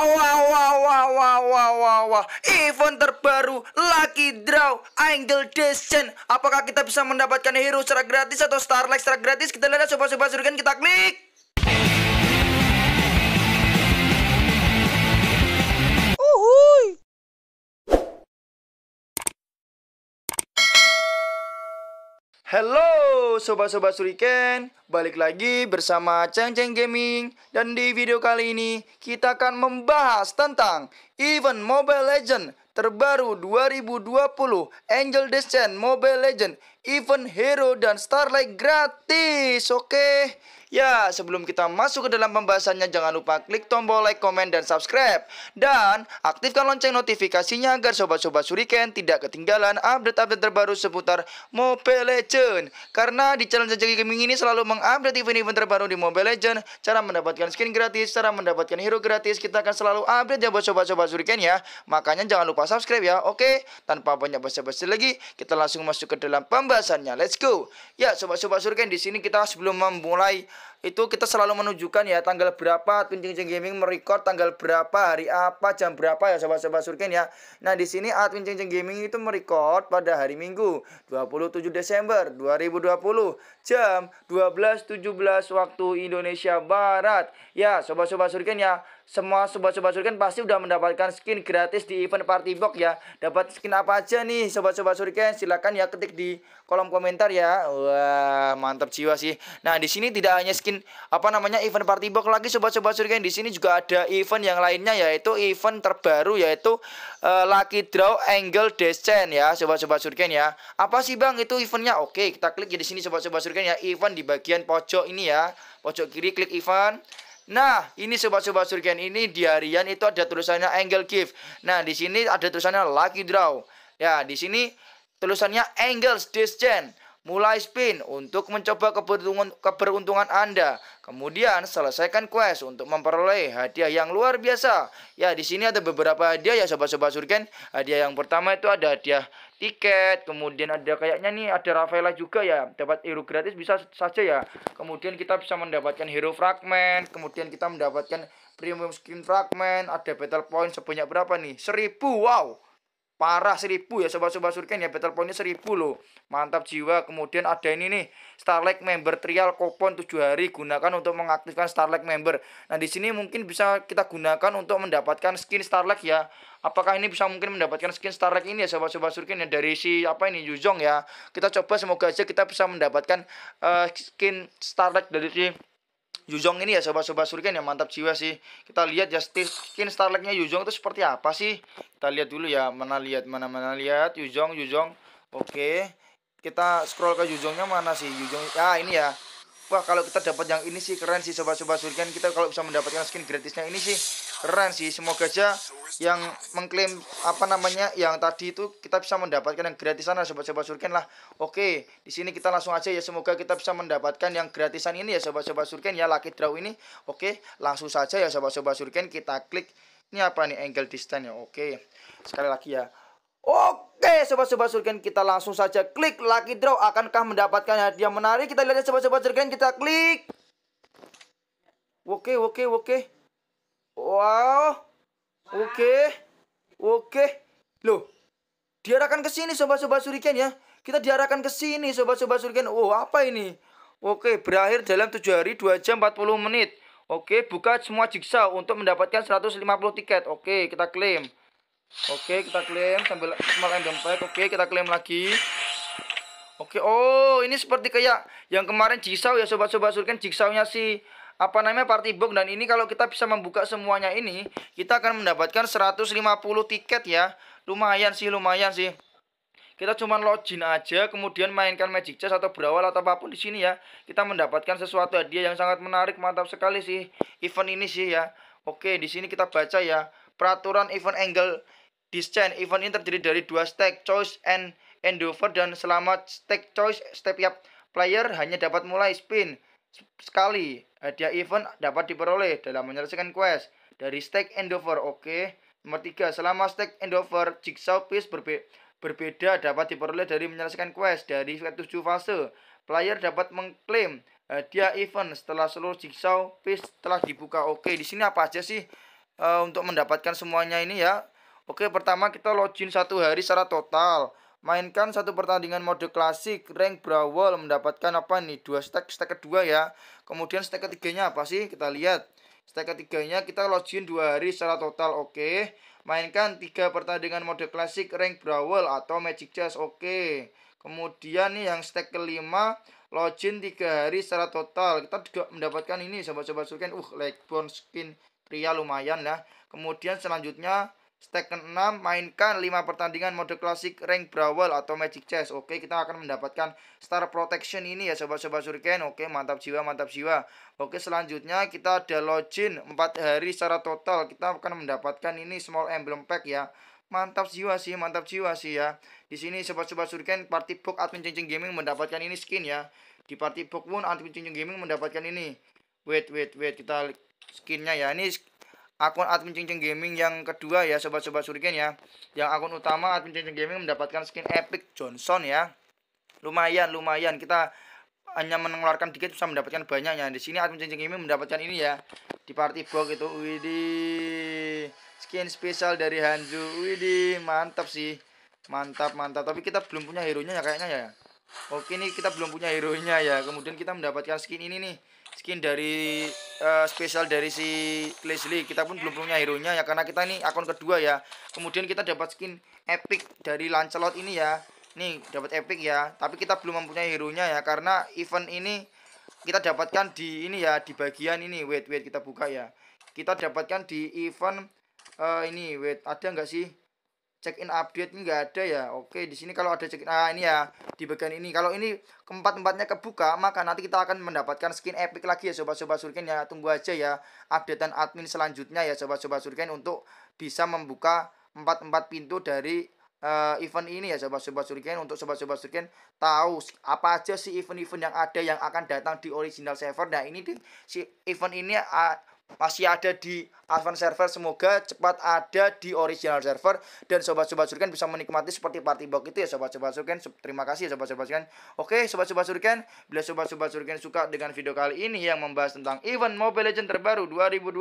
Wow, wow, wow, wow, wow, wow, wow, Event terbaru, Lucky Draw, Angel Descent. Apakah kita bisa mendapatkan hero secara gratis atau Starlight secara gratis? Kita lihat coba ya, coba surgen kita klik. Hello sobat-sobat Suriken, balik lagi bersama Ceng Ceng Gaming dan di video kali ini kita akan membahas tentang event Mobile Legend terbaru 2020 Angel Descent Mobile Legend event hero dan starlight gratis. Oke. Okay? Ya, sebelum kita masuk ke dalam pembahasannya jangan lupa klik tombol like, comment dan subscribe dan aktifkan lonceng notifikasinya agar sobat-sobat Suriken tidak ketinggalan update-update terbaru seputar Mobile Legend. Karena di channel Jajaki Gaming ini selalu mengupdate event-event terbaru di Mobile Legend, cara mendapatkan skin gratis, cara mendapatkan hero gratis, kita akan selalu update ya buat sobat-sobat Suriken ya. Makanya jangan lupa subscribe ya. Oke, tanpa banyak basa-basi lagi, kita langsung masuk ke dalam pembahasan penjelasannya. Let's go. Ya, sobat-sobat surken di sini kita sebelum memulai itu kita selalu menunjukkan ya tanggal berapa Tunjung Cing Gaming merecord tanggal berapa, hari apa, jam berapa ya sobat-sobat surken ya. Nah, di sini admin Cing Gaming itu merecord pada hari Minggu, 27 Desember 2020 jam 12.17 waktu Indonesia Barat. Ya, sobat-sobat surken ya semua sobat-sobat Shuriken pasti udah mendapatkan skin gratis di event Party Box ya. Dapat skin apa aja nih sobat-sobat Shuriken? Silahkan ya ketik di kolom komentar ya. Wah, mantap jiwa sih. Nah, di sini tidak hanya skin apa namanya event Party Box lagi sobat-sobat Shuriken. Di sini juga ada event yang lainnya yaitu event terbaru yaitu uh, Lucky Draw Angle Descent ya sobat-sobat Shuriken ya. Apa sih Bang itu eventnya? Oke, kita klik ya di sini sobat-sobat Shuriken ya. Event di bagian pojok ini ya. Pojok kiri klik event Nah, ini sobat-sobat surgen ini di harian itu ada tulisannya angle give. Nah, di sini ada tulisannya lucky draw. Ya, di sini tulisannya angles descent. Mulai spin untuk mencoba keberuntungan, keberuntungan Anda. Kemudian selesaikan quest untuk memperoleh hadiah yang luar biasa. Ya, di sini ada beberapa hadiah ya sobat-sobat surgen. Hadiah yang pertama itu ada hadiah tiket, kemudian ada kayaknya nih ada Rafaela juga ya, dapat hero gratis bisa saja ya. Kemudian kita bisa mendapatkan hero fragment, kemudian kita mendapatkan premium skin fragment, ada battle point sebanyak berapa nih? 1000. Wow. Parah seribu ya sobat-sobat surken ya battle pointnya seribu loh. Mantap jiwa. Kemudian ada ini nih Starlight member trial kupon 7 hari gunakan untuk mengaktifkan Starlight member. Nah di sini mungkin bisa kita gunakan untuk mendapatkan skin Starlight ya. Apakah ini bisa mungkin mendapatkan skin Starlight ini ya sobat-sobat surken ya dari si apa ini Yuzong ya. Kita coba semoga aja kita bisa mendapatkan uh, skin Starlight dari si Yujong ini ya sobat-sobat surgen yang mantap jiwa sih. Kita lihat ya skin Starlight-nya Yujong itu seperti apa sih? Kita lihat dulu ya, mana lihat mana-mana lihat Yujong, Yujong. Oke. Kita scroll ke Yujongnya mana sih? Yujong. Ah, ini ya. Wah, kalau kita dapat yang ini sih keren sih sobat-sobat surgen Kita kalau bisa mendapatkan skin gratisnya ini sih keren sih semoga aja yang mengklaim apa namanya yang tadi itu kita bisa mendapatkan yang gratisan lah sobat-sobat surken lah oke di sini kita langsung aja ya semoga kita bisa mendapatkan yang gratisan ini ya sobat-sobat surken ya lucky draw ini oke langsung saja ya sobat-sobat surken kita klik ini apa nih angle distance ya oke sekali lagi ya Oke sobat-sobat surgen kita langsung saja klik lucky draw akankah mendapatkan hadiah menarik kita lihat ya sobat-sobat surgen kita klik Oke oke oke Wow. Oke. Okay. Oke. Okay. Loh. Diarahkan ke sini sobat-sobat suriken ya. Kita diarahkan ke sini sobat-sobat suriken. Oh, apa ini? Oke, okay. berakhir dalam 7 hari 2 jam 40 menit. Oke, buka semua jigsaw untuk mendapatkan 150 tiket. Oke, kita klaim. Oke, kita klaim sambil small and Oke, Oke, kita klaim lagi. Oke, oh ini seperti kayak yang kemarin jigsaw ya sobat-sobat suriken. Jigsawnya si apa namanya party box dan ini kalau kita bisa membuka semuanya ini kita akan mendapatkan 150 tiket ya lumayan sih lumayan sih kita cuma login aja kemudian mainkan magic chest atau berawal atau apapun di sini ya kita mendapatkan sesuatu hadiah yang sangat menarik mantap sekali sih event ini sih ya oke di sini kita baca ya peraturan event angle descent event ini terdiri dari dua stack choice and endover dan selamat stack choice setiap player hanya dapat mulai spin sekali. Hadiah eh, event dapat diperoleh dalam menyelesaikan quest dari stack endover. Oke. Nomor 3, selama stack endover, jigsaw piece berbe berbeda dapat diperoleh dari menyelesaikan quest dari 7 fase. Player dapat mengklaim hadiah eh, event setelah seluruh jigsaw piece telah dibuka. Oke, di sini apa aja sih uh, untuk mendapatkan semuanya ini ya? Oke, pertama kita login satu hari secara total mainkan satu pertandingan mode klasik rank brawl mendapatkan apa nih dua stack stack kedua ya kemudian stack ketiganya apa sih kita lihat stack ketiganya kita login dua hari secara total oke okay. mainkan tiga pertandingan mode klasik rank brawl atau magic chess oke okay. kemudian nih yang stack kelima login tiga hari secara total kita juga mendapatkan ini sobat-sobat surken uh legbon skin pria lumayan lah kemudian selanjutnya Stack ke-6, mainkan 5 pertandingan mode klasik rank brawl atau magic chess. Oke, kita akan mendapatkan star protection ini ya sobat-sobat surgen. Oke, mantap jiwa, mantap jiwa. Oke, selanjutnya kita ada login 4 hari secara total. Kita akan mendapatkan ini small emblem pack ya. Mantap jiwa sih, mantap jiwa sih ya. Di sini sobat-sobat surgen party book admin cincin gaming mendapatkan ini skin ya. Di party book pun admin cincin gaming mendapatkan ini. Wait, wait, wait, kita skinnya ya. Ini akun admin cincin gaming yang kedua ya sobat-sobat suriken ya yang akun utama admin cincin gaming mendapatkan skin epic johnson ya lumayan lumayan kita hanya mengeluarkan dikit bisa mendapatkan banyaknya di sini admin cincin gaming mendapatkan ini ya di party box itu widi skin spesial dari hanju widi mantap sih mantap mantap tapi kita belum punya hero nya ya kayaknya ya oke ini kita belum punya hero nya ya kemudian kita mendapatkan skin ini nih skin dari uh, spesial dari si Leslie. Kita pun belum punya hero nya ya karena kita ini akun kedua ya. Kemudian kita dapat skin epic dari Lancelot ini ya. Nih dapat epic ya. Tapi kita belum mempunyai hero nya ya karena event ini kita dapatkan di ini ya di bagian ini. Wait wait kita buka ya. Kita dapatkan di event uh, ini wait ada nggak sih? check in update ini nggak ada ya oke di sini kalau ada check in ah ini ya di bagian ini kalau ini keempat empatnya kebuka maka nanti kita akan mendapatkan skin epic lagi ya sobat-sobat surken ya tunggu aja ya updatean admin selanjutnya ya sobat-sobat surken untuk bisa membuka empat empat pintu dari uh, event ini ya sobat-sobat surken untuk sobat-sobat surken tahu apa aja sih event-event yang ada yang akan datang di original server nah ini di, si event ini ah, masih ada di Advan server semoga cepat ada di original server dan sobat-sobat surken bisa menikmati seperti party box itu ya sobat-sobat surken terima kasih ya sobat-sobat surken oke sobat-sobat surken bila sobat-sobat surken suka dengan video kali ini yang membahas tentang event Mobile Legend terbaru 2020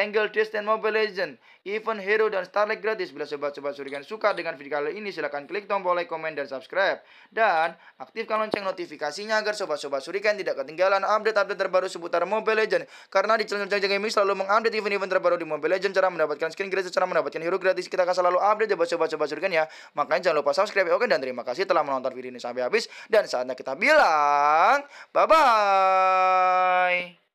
Angle distance dan Mobile Legend event hero dan starlight gratis bila sobat-sobat surken suka dengan video kali ini silahkan klik tombol like comment dan subscribe dan aktifkan lonceng notifikasinya agar sobat-sobat surken tidak ketinggalan update-update terbaru seputar Mobile Legend karena di channel, -channel Jaga Gaming selalu mengupdate event-event terbaru di Mobile Legends, cara mendapatkan skin gratis, cara mendapatkan hero gratis. Kita akan selalu update coba coba coba surgen ya. Makanya jangan lupa subscribe oke dan terima kasih telah menonton video ini sampai habis dan saatnya kita bilang bye bye.